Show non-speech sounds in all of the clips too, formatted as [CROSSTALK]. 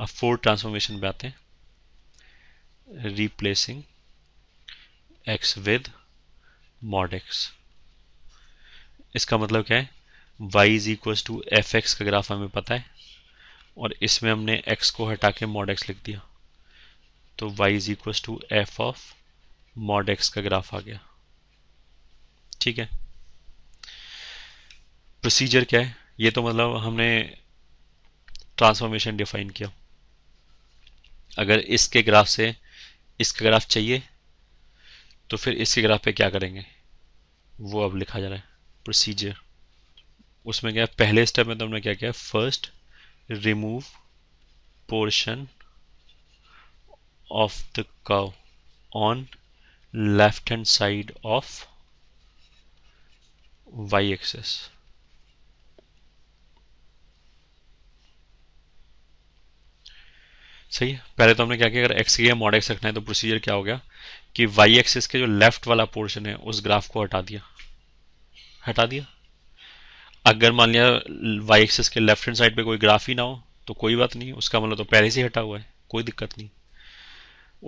अब four transformation पे आते हैं replacing x with mod x इसका मतलब क्या है y is equal to f x का ग्राफ हमें पता है और इसमें हमने एक्स को हटा के मॉड एक्स लिख दिया तो y is equal to f of mod x का ग्राफ आ गया ठीक है प्रोसीजर क्या है ये तो मतलब हमने ट्रांसफॉर्मेशन डिफाइन किया अगर इसके ग्राफ से इसका ग्राफ चाहिए तो फिर इसके ग्राफ पे क्या करेंगे वो अब लिखा जा रहा है प्रोसीजर उसमें क्या पहले स्टेप में तो हमने क्या किया first remove portion of the curve on left hand side of y axis सही है पहले तो हमने क्या किया अगर एक्स की मॉड एक्स रखना है तो प्रोसीजर क्या हो गया कि वाई एक्सिस के जो लेफ्ट वाला पोर्शन है उस ग्राफ को हटा दिया हटा दिया अगर मान लिया वाई एक्सिस के लेफ्ट हैंड साइड पे कोई ग्राफ ही ना हो तो कोई बात नहीं उसका मतलब तो पहले से हटा हुआ है कोई दिक्कत नहीं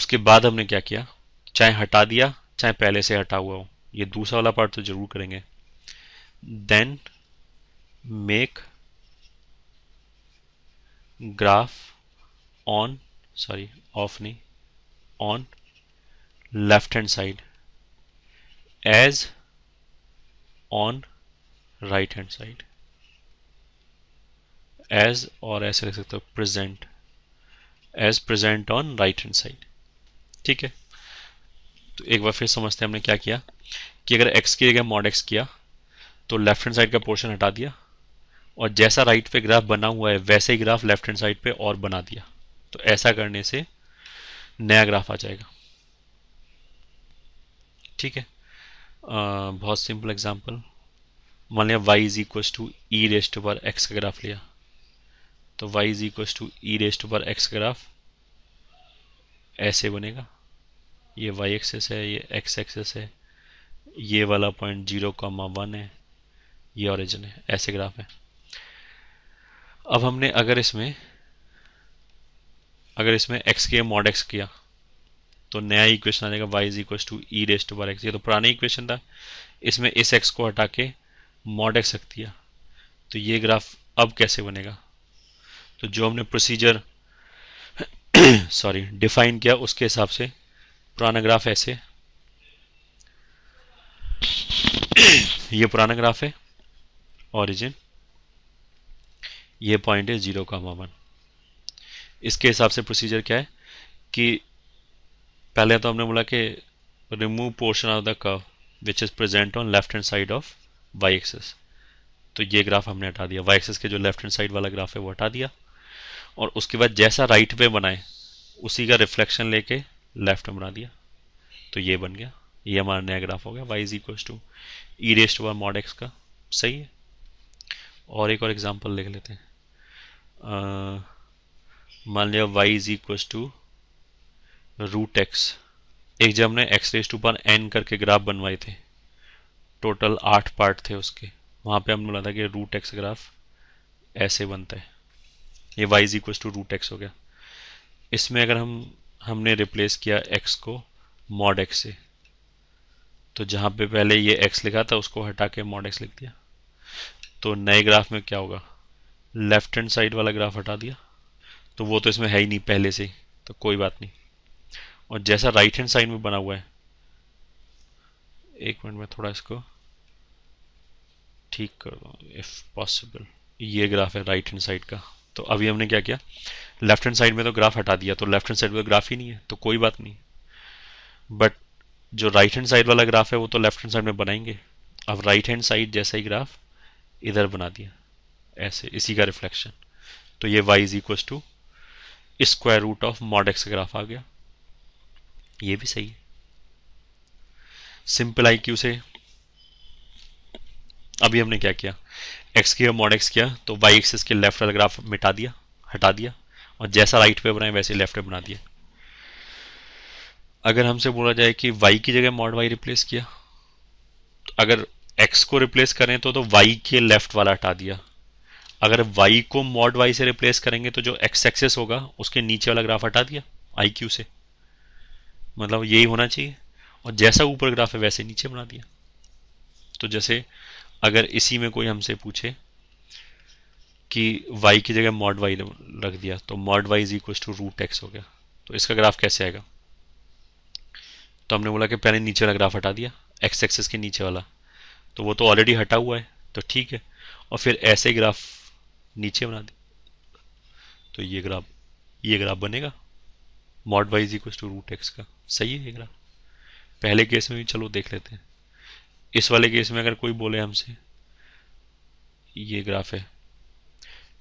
उसके बाद हमने क्या किया चाहे हटा दिया चाहे पहले से हटा हुआ हो ये दूसरा वाला पार्ट तो जरूर करेंगे then make graph on sorry off नहीं on left hand side as on right hand side as और ऐसे लिख सकते हो present as present on right hand side ठीक है तो एक बार फिर समझते हैं हमने क्या किया कि अगर x की जगह मॉड एक्स किया तो लेफ्ट हैंड साइड का पोर्शन हटा दिया और जैसा राइट right पे ग्राफ बना हुआ है वैसे ही ग्राफ लेफ्ट हैंड साइड पे और बना दिया तो ऐसा करने से नया ग्राफ आ जाएगा ठीक है आ, बहुत सिंपल एग्जांपल मान लिया y is equal to e raise to power x का ग्राफ लिया तो y is equal to e raise to power x का ग्राफ ऐसे बनेगा ये वाई एक्सेस है ये एक्स एक्सेस है ये वाला पॉइंट जीरो कामा वन है ये ऑरिजन है ऐसे ग्राफ है अब हमने अगर इसमें अगर इसमें एक्स किया मॉड एक्स किया तो नया इक्वेशन आ जाएगा y is equal to e raise to bar x ये तो पुराना इक्वेशन था इसमें इस एक्स को हटा के मॉड एक्स रख दिया तो ये ग्राफ अब कैसे बनेगा तो जो हमने प्रोसीजर सॉरी डिफाइन किया उसके हिसाब से पुराना ग्राफ ऐसे [COUGHS] ये पुराना ग्राफ है ऑरिजिन ये पॉइंट है जीरो का वन इसके हिसाब से प्रोसीजर क्या है कि पहले तो हमने बोला कि remove portion of the curve which is present on left hand side of y axis तो ये ग्राफ हमने हटा दिया वाई एक्सेस के जो लेफ्ट हैंड साइड वाला ग्राफ है वो हटा दिया और उसके बाद जैसा राइट वे बनाए उसी का रिफ्लेक्शन लेके लेफ्ट में बना दिया तो ये बन गया ये हमारा नया ग्राफ हो गया y is equals to e raise one mod x का सही है और एक और एग्जाम्पल लिख लेते हैं मान लिया y is equal to root x एक जब हमने x raise to power n करके ग्राफ बनवाए थे टोटल आठ पार्ट थे उसके वहाँ पे हमने बोला था कि रूट एक्स ग्राफ ऐसे बनता है ये y is equal to root x हो गया इसमें अगर हम हमने रिप्लेस किया एक्स को मॉड एक्स से तो जहाँ पे पहले ये एक्स लिखा था उसको हटा के मॉड एक्स लिख दिया तो नए ग्राफ में क्या होगा लेफ्ट हैंड साइड वाला ग्राफ हटा दिया तो वो तो इसमें है ही नहीं पहले से तो कोई बात नहीं और जैसा राइट हैंड साइड में बना हुआ है एक मिनट में थोड़ा इसको ठीक कर दो इफ़ पॉसिबल ये ग्राफ है राइट हैंड साइड का तो अभी हमने क्या किया लेफ्ट हैंड साइड में तो ग्राफ हटा दिया तो लेफ्ट हैंड साइड में ग्राफ ही नहीं है तो कोई बात नहीं बट जो राइट हैंड साइड वाला ग्राफ है वो तो लेफ्ट हैंड साइड में बनाएंगे अब राइट हैंड साइड जैसा ही ग्राफ इधर बना दिया ऐसे इसी का रिफ्लेक्शन तो ये y is equal to square root of mod x graph आ गया ये भी सही है सिंपल आई क्यू से अभी हमने क्या किया एक्स किया मॉड एक्स किया तो वाई एक्सिस के लेफ्ट वाला ग्राफ मिटा दिया हटा दिया और जैसा राइट पे बनाए वैसे लेफ्ट पे बना दिया अगर हमसे बोला जाए कि y की जगह मॉड y रिप्लेस किया तो अगर x को रिप्लेस करें तो तो y के लेफ्ट वाला हटा दिया अगर y को मॉड y से रिप्लेस करेंगे तो जो x एक्सेस होगा उसके नीचे वाला ग्राफ हटा दिया आई क्यू से मतलब यही होना चाहिए और जैसा ऊपर ग्राफ है वैसे नीचे बना दिया तो जैसे अगर इसी में कोई हमसे पूछे कि y की जगह मॉड y रख दिया तो mod y is equal to root x हो गया तो इसका ग्राफ कैसे आएगा तो हमने बोला कि पहले नीचे वाला ग्राफ हटा दिया एक्स एक्सेस के नीचे वाला तो वो तो ऑलरेडी हटा हुआ है तो ठीक है और फिर ऐसे ग्राफ नीचे बना दें तो ये ग्राफ ये ग्राफ बनेगा mod y is equal to root x का सही है ये ग्राफ पहले केस में भी चलो देख लेते हैं इस वाले केस में अगर कोई बोले हमसे ये ग्राफ है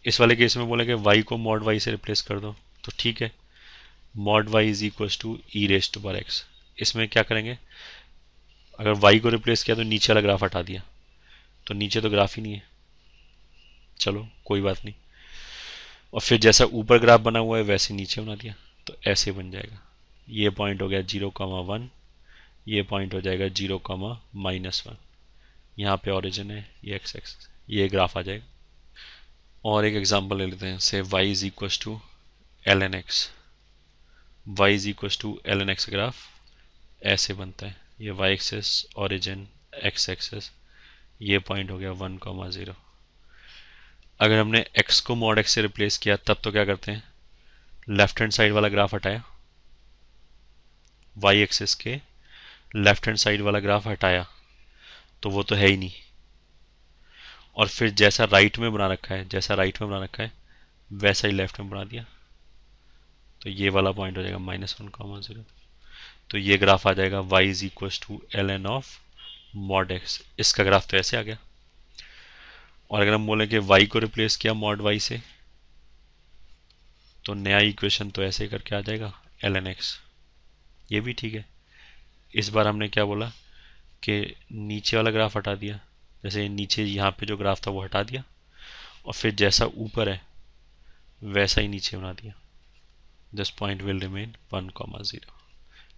इस वाले केस में बोले कि वाई को मॉड वाई से रिप्लेस कर दो तो ठीक है mod y is equal to e raise to power x इसमें क्या करेंगे अगर वाई को रिप्लेस किया तो नीचे वाला ग्राफ हटा दिया तो नीचे तो ग्राफ ही नहीं है चलो कोई बात नहीं और फिर जैसा ऊपर ग्राफ बना हुआ है वैसे नीचे बना दिया तो ऐसे बन जाएगा ये पॉइंट हो गया जीरो कामा वन ये पॉइंट हो जाएगा जीरो कामा माइनस वन यहाँ पे ऑरिजिन है ये एक्स एक्स ये ग्राफ आ जाएगा और एक एग्जांपल ले लेते हैं से y is equal to l n x y is equals to l n x graph ऐसे बनता है ये y axis origin x axis ये पॉइंट हो गया वन कामा ज़ीरो अगर हमने x को मॉड x से रिप्लेस किया तब तो क्या करते हैं लेफ्ट हैंड साइड वाला ग्राफ हटाया y एक्सेस के लेफ्ट हैंड साइड वाला ग्राफ हटाया तो वो तो है ही नहीं और फिर जैसा राइट में बना रखा है जैसा राइट में बना रखा है वैसा ही लेफ्ट में बना दिया तो ये वाला पॉइंट हो जाएगा माइनस वन कॉमा जीरो तो ये ग्राफ आ जाएगा y is equal to l n of mod x इसका ग्राफ तो ऐसे आ गया और अगर हम बोलें कि वाई को रिप्लेस किया मॉड वाई से तो नया इक्वेशन तो ऐसे करके आ जाएगा एल एन एक्स ये भी ठीक है इस बार हमने क्या बोला कि नीचे वाला ग्राफ हटा दिया जैसे नीचे यहाँ पे जो ग्राफ था वो हटा दिया और फिर जैसा ऊपर है वैसा ही नीचे बना दिया this point will remain one comma zero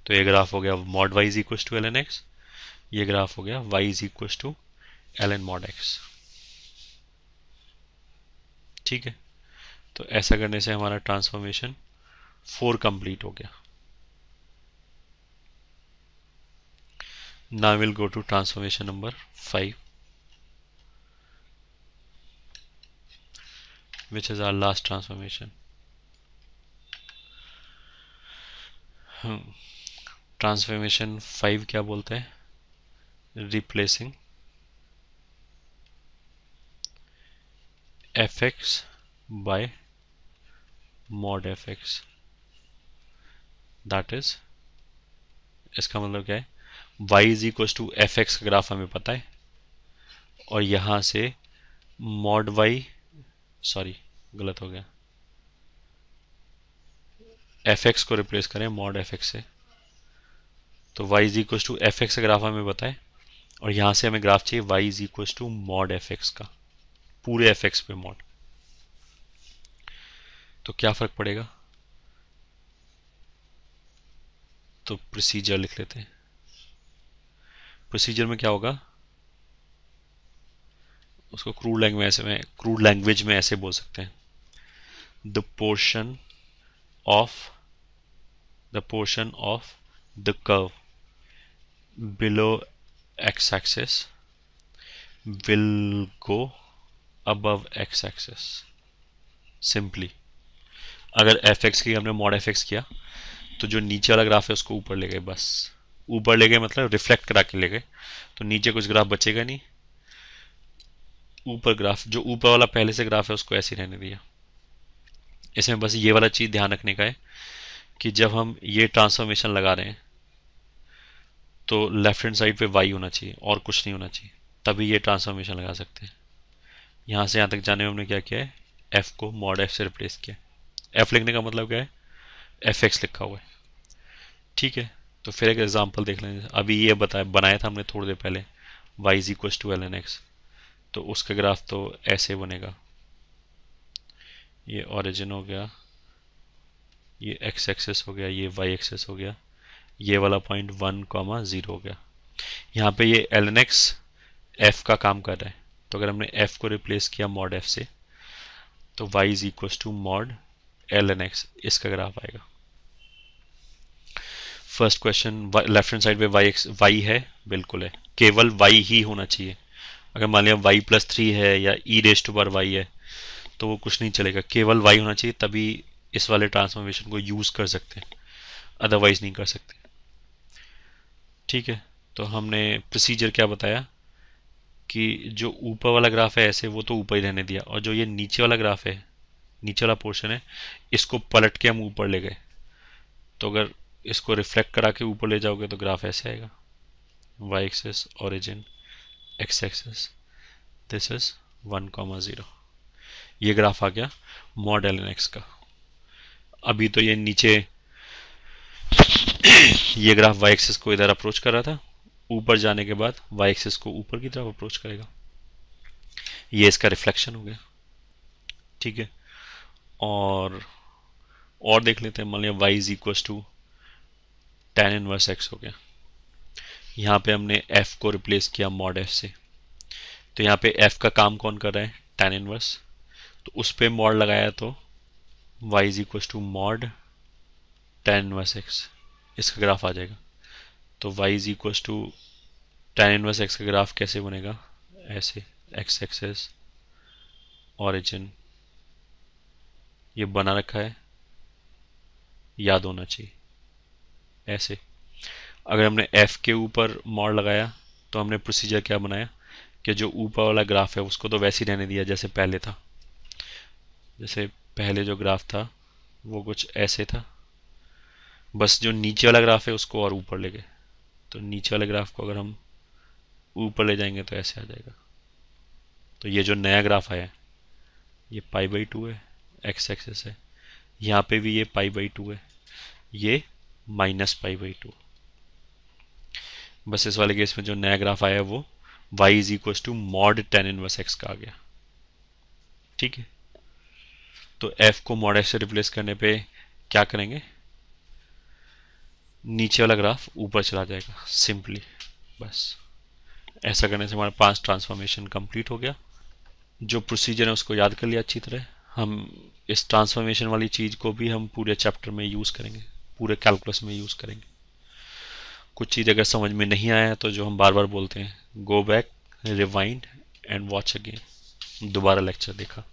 तो ये ग्राफ हो गया mod y is equal to l n x ये ग्राफ हो गया y is equal to l n mod x ठीक है तो ऐसा करने से हमारा ट्रांसफॉर्मेशन फोर कंप्लीट हो गया ना will go to transformation number five which is our last transformation transformation five क्या बोलते हैं replacing f x by mod f x that is इसका मतलब क्या है y is equal to f x का ग्राफ हमें पता है और यहां से मॉड y सॉरी गलत हो गया एफ एक्स को रिप्लेस करें मॉड एफ एक्स से तो y is equal to f x का ग्राफ हमें पता है और यहाँ से हमें ग्राफ चाहिए y is equal to mod f x का पूरे एफ एक्स पे मॉड तो क्या फ़र्क पड़ेगा तो प्रोसीजर लिख लेते हैं प्रोसीजर में क्या होगा उसको क्रूड लैंग्वेज ऐसे में क्रूड लैंग्वेज में ऐसे बोल सकते हैं the portion of the portion of the curve below x axis will go above x axis simply अगर एफ एक्स की हमने मॉड एफ एक्स किया तो जो नीचे वाला ग्राफ है उसको ऊपर ले गए बस ऊपर ले गए मतलब रिफ्लेक्ट करा के ले गए तो नीचे कुछ ग्राफ बचेगा नहीं ऊपर ग्राफ जो ऊपर वाला पहले से ग्राफ है उसको ऐसे रहने दिया इसमें बस ये वाला चीज़ ध्यान रखने का है कि जब हम ये ट्रांसफॉर्मेशन लगा रहे हैं तो लेफ्ट हैंड साइड पे वाई होना चाहिए और कुछ नहीं होना चाहिए तभी ये ट्रांसफॉर्मेशन लगा सकते हैं यहाँ से यहाँ तक जाने में हमने क्या किया है एफ को मॉड एफ से रिप्लेस किया एफ लिखने का मतलब क्या है एफ एक्स लिखा हुआ है ठीक है तो फिर एक एग्जाम्पल देख लेंगे अभी ये बताया बनाया था हमने थोड़ी देर पहले y is equal to l n x तो उसका ग्राफ तो ऐसे बनेगा ये ओरिजिन हो गया ये एक्स एक्सेस हो गया ये वाई एक्सेस हो गया ये वाला पॉइंट वन कॉमा ज़ीरो हो गया यहाँ पे ये एल एन एक्स एफ का काम कर रहा है तो अगर हमने एफ को रिप्लेस किया मॉड एफ से तो y is equal to mod l n x इसका ग्राफ आएगा first question left hand side पे वाई एक्स वाई है बिल्कुल है केवल वाई ही होना चाहिए अगर मान लिया वाई प्लस थ्री है या ई टू पर वाई है तो वो कुछ नहीं चलेगा केवल वाई होना चाहिए तभी इस वाले ट्रांसफॉर्मेशन को यूज़ कर सकते हैं अदरवाइज नहीं कर सकते ठीक है तो हमने प्रोसीजर क्या बताया कि जो ऊपर वाला ग्राफ है ऐसे वो तो ऊपर ही रहने दिया और जो ये नीचे वाला ग्राफ है नीचे वाला पोर्शन है इसको पलट के हम ऊपर ले गए तो अगर इसको रिफ्लेक्ट करा के ऊपर ले जाओगे तो ग्राफ ऐसे आएगा y axis origin x axis this is one comma zero ये ग्राफ आ गया मॉडल एन एक्स का अभी तो ये नीचे ये ग्राफ वाई एक्सेस को इधर अप्रोच कर रहा था ऊपर जाने के बाद वाई एक्सिस को ऊपर की तरफ अप्रोच करेगा ये इसका रिफ्लेक्शन हो गया ठीक है और और देख लेते हैं मान लिया y is equal to tan inverse x हो गया यहाँ पे हमने एफ को रिप्लेस किया मॉड एफ से तो यहाँ पे एफ का काम कौन कर रहा है टेन इनवर्स तो उस पर मॉड लगाया तो y is equal to mod tan inverse x इसका ग्राफ आ जाएगा तो y is equal to tan inverse x का ग्राफ कैसे बनेगा ऐसे एक्स एक्सेस ऑरिजिन ये बना रखा है याद होना चाहिए ऐसे अगर हमने एफ के ऊपर मॉड लगाया तो हमने प्रोसीजर क्या बनाया कि जो ऊपर वाला ग्राफ है उसको तो वैसे ही रहने दिया जैसे पहले था जैसे पहले जो ग्राफ था वो कुछ ऐसे था बस जो नीचे वाला ग्राफ है उसको और ऊपर ले गए तो नीचे वाले ग्राफ को अगर हम ऊपर ले जाएंगे तो ऐसे आ जाएगा तो ये जो नया ग्राफ आया ये पाई बाई टू है एक्स एक्सेस है यहाँ पे भी ये पाई बाई टू है ये माइनस पाई बाई टू बस इस वाले केस में जो नया ग्राफ आया है वो y is equal to mod tan inverse x का आ गया ठीक है तो एफ को मॉड एक्स से रिप्लेस करने पे क्या करेंगे नीचे वाला ग्राफ ऊपर चला जाएगा सिंपली बस ऐसा करने से हमारा पांच ट्रांसफॉर्मेशन कंप्लीट हो गया जो प्रोसीजर है उसको याद कर लिया अच्छी तरह हम इस ट्रांसफॉर्मेशन वाली चीज़ को भी हम पूरे चैप्टर में यूज़ करेंगे पूरे कैलकुलस में यूज़ करेंगे कुछ चीज़ अगर समझ में नहीं आया तो जो हम बार बार बोलते हैं go back rewind and watch again दोबारा लेक्चर देखा